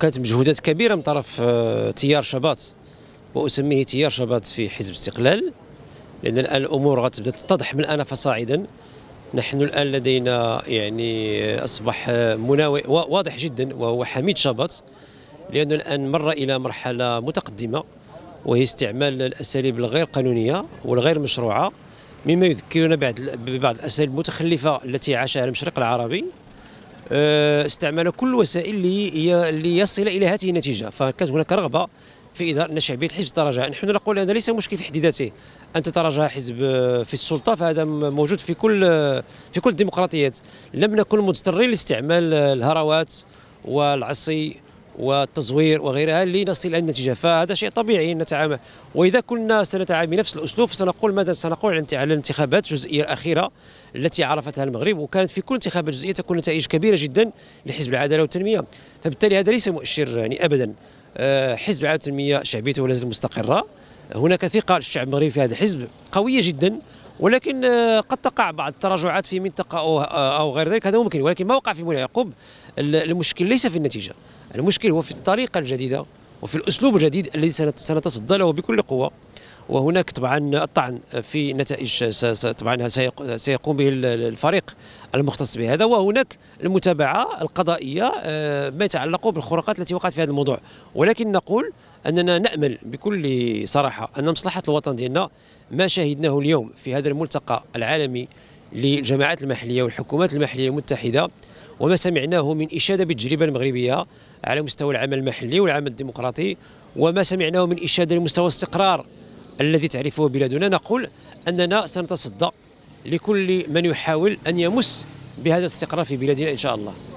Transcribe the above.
كانت مجهودات كبيره من طرف آه، تيار شباط واسميه تيار شباط في حزب الاستقلال لان الان الامور غتبدا تتضح من الان فصاعدا نحن الان لدينا يعني اصبح مناوئ واضح جدا وهو حميد شباط لانه الان مر الى مرحله متقدمه وهي استعمال الاساليب الغير قانونيه والغير مشروعه مما يذكرنا بعد ببعض الاساليب المتخلفه التي عاشها المشرق العربي آه، استعمل كل الوسائل اللي ليصل الى هذه النتيجه فكانت هناك رغبه في اداره ان شعبيه الحزب تراجع نحن نقول هذا ليس مشكل في حد ذاته ان تتراجع حزب آه، في السلطه فهذا موجود في كل آه، في كل الديمقراطيات لم نكن مضطرين لاستعمال الهروات والعصي والتزوير وغيرها لنصل الى النتيجه فهذا شيء طبيعي نتعامل واذا كنا سنتعامل بنفس الاسلوب فسنقول ماذا سنقول على الانتخابات الجزئيه الاخيره التي عرفتها المغرب وكانت في كل انتخابات جزئيه تكون نتائج كبيره جدا لحزب العداله والتنميه فبالتالي هذا ليس مؤشر يعني ابدا آه، حزب العداله والتنميه شعبيته لا مستقره هناك ثقه للشعب المغربي في هذا الحزب قويه جدا ولكن آه، قد تقع بعض التراجعات في منطقه او آه، غير ذلك هذا ممكن ولكن ما وقع في مولاي يعقوب المشكل ليس في النتيجه المشكل هو في الطريقه الجديده وفي الاسلوب الجديد الذي سنتصدى له بكل قوه وهناك طبعا الطعن في نتائج طبعا سيقوم به الفريق المختص بهذا وهناك المتابعه القضائيه آه، ما يتعلق بالخروقات التي وقعت في هذا الموضوع ولكن نقول اننا نامل بكل صراحه ان مصلحه الوطن ديالنا ما شاهدناه اليوم في هذا الملتقى العالمي للجماعات المحليه والحكومات المحليه المتحده وما سمعناه من إشادة بالتجربة المغربية على مستوى العمل المحلي والعمل الديمقراطي وما سمعناه من إشادة لمستوى استقرار الذي تعرفه بلادنا نقول أننا سنتصدى لكل من يحاول أن يمس بهذا الاستقرار في بلادنا إن شاء الله